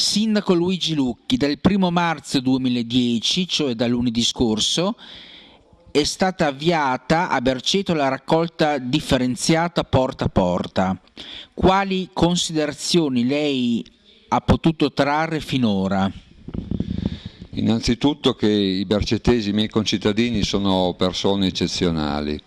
Sindaco Luigi Lucchi, dal 1 marzo 2010, cioè da lunedì scorso, è stata avviata a Berceto la raccolta differenziata porta a porta. Quali considerazioni lei ha potuto trarre finora? Innanzitutto che i bercetesi, i miei concittadini, sono persone eccezionali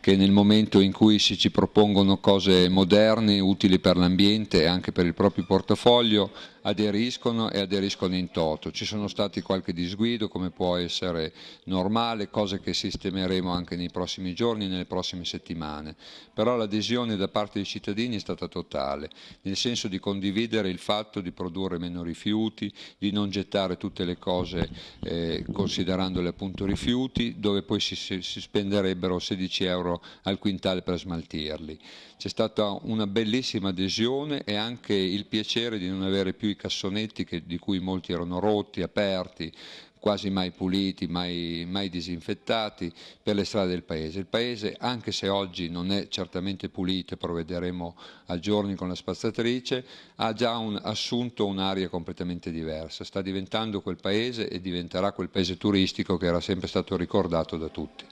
che nel momento in cui si ci propongono cose moderne, utili per l'ambiente e anche per il proprio portafoglio, aderiscono e aderiscono in toto. Ci sono stati qualche disguido come può essere normale, cose che sistemeremo anche nei prossimi giorni, nelle prossime settimane, però l'adesione da parte dei cittadini è stata totale, nel senso di condividere il fatto di produrre meno rifiuti, di non gettare tutte le cose eh, considerandole appunto rifiuti, dove poi si, si spenderebbero 16 euro al quintale per smaltirli. C'è stata una bellissima adesione e anche il piacere di non avere più i cassonetti che, di cui molti erano rotti, aperti, quasi mai puliti, mai, mai, disinfettati per le strade del paese. Il paese, anche se oggi non è certamente pulito, provvederemo a giorni con la spazzatrice, ha già un, assunto un'aria completamente diversa. Sta diventando quel paese e diventerà quel paese turistico che era sempre stato ricordato da tutti.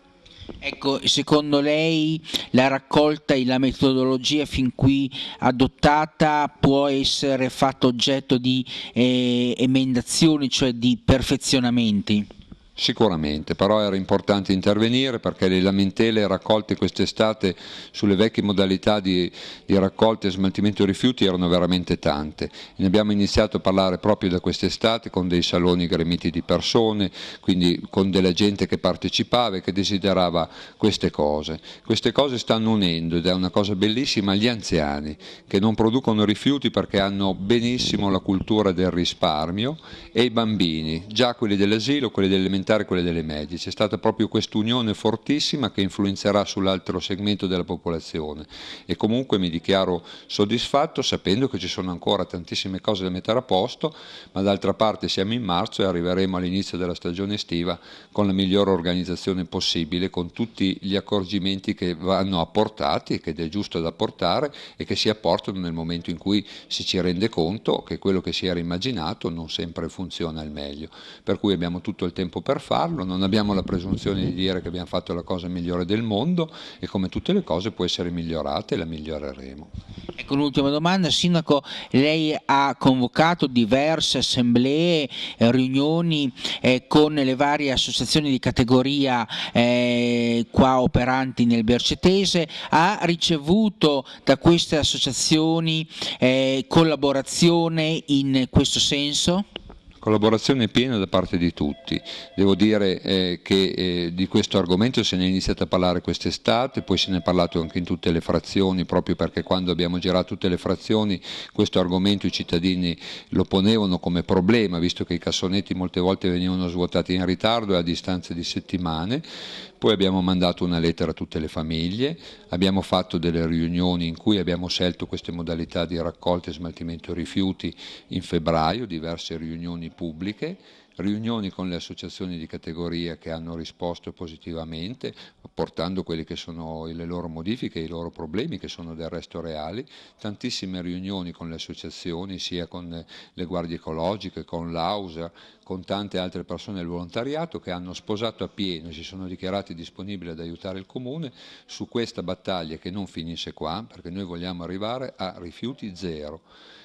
Ecco, secondo lei la raccolta e la metodologia fin qui adottata può essere fatta oggetto di eh, emendazioni, cioè di perfezionamenti? Sicuramente, però era importante intervenire perché le lamentele raccolte quest'estate sulle vecchie modalità di, di raccolta e smaltimento di rifiuti erano veramente tante. Ne abbiamo iniziato a parlare proprio da quest'estate con dei saloni gremiti di persone, quindi con della gente che partecipava e che desiderava queste cose. Queste cose stanno unendo ed è una cosa bellissima gli anziani che non producono rifiuti perché hanno benissimo la cultura del risparmio e i bambini, già quelli dell'asilo, quelli dell'elementare aumentare quelle delle medie. C'è stata proprio quest'unione fortissima che influenzerà sull'altro segmento della popolazione e comunque mi dichiaro soddisfatto sapendo che ci sono ancora tantissime cose da mettere a posto, ma d'altra parte siamo in marzo e arriveremo all'inizio della stagione estiva con la migliore organizzazione possibile, con tutti gli accorgimenti che vanno apportati, che è giusto da portare e che si apportano nel momento in cui si ci rende conto che quello che si era immaginato non sempre funziona al meglio. Per cui abbiamo tutto il tempo per per farlo, non abbiamo la presunzione di dire che abbiamo fatto la cosa migliore del mondo e come tutte le cose può essere migliorata e la miglioreremo. Ecco l'ultima domanda, Sindaco, lei ha convocato diverse assemblee, eh, riunioni eh, con le varie associazioni di categoria eh, qua operanti nel Bercetese, ha ricevuto da queste associazioni eh, collaborazione in questo senso? collaborazione piena da parte di tutti. Devo dire eh, che eh, di questo argomento se ne è iniziato a parlare quest'estate, poi se ne è parlato anche in tutte le frazioni, proprio perché quando abbiamo girato tutte le frazioni questo argomento i cittadini lo ponevano come problema, visto che i cassonetti molte volte venivano svuotati in ritardo e a distanza di settimane. Poi abbiamo mandato una lettera a tutte le famiglie, abbiamo fatto delle riunioni in cui abbiamo scelto queste modalità di raccolta e smaltimento rifiuti in febbraio, diverse riunioni pubbliche riunioni con le associazioni di categoria che hanno risposto positivamente, portando quelle che sono le loro modifiche, e i loro problemi che sono del resto reali, tantissime riunioni con le associazioni, sia con le guardie ecologiche, con l'AUSA, con tante altre persone del volontariato che hanno sposato a pieno, si sono dichiarati mostrati disponibili ad aiutare il Comune su questa battaglia che non finisce qua, perché noi vogliamo arrivare a rifiuti zero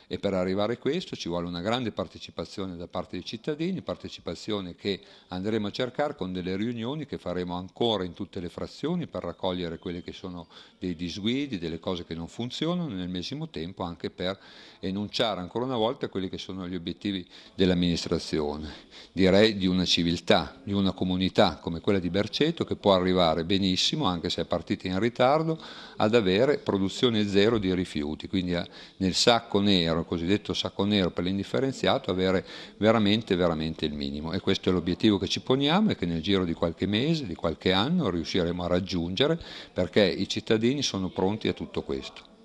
e per arrivare a questo ci vuole una grande partecipazione da parte dei cittadini, partecipazione che andremo a cercare con delle riunioni che faremo ancora in tutte le frazioni per raccogliere quelle che sono dei disguidi, delle cose che non funzionano, nel medesimo tempo anche per enunciare ancora una volta quelli che sono gli obiettivi dell'amministrazione, direi di una civiltà, di una comunità come quella di Berceto che può arrivare benissimo, anche se è partita in ritardo, ad avere produzione zero di rifiuti, quindi eh, nel sacco nero nero, il cosiddetto sacco nero per l'indifferenziato, avere veramente, veramente il minimo. E questo è l'obiettivo che ci poniamo e che nel giro di qualche mese, di qualche anno riusciremo a raggiungere perché i cittadini sono pronti a tutto questo.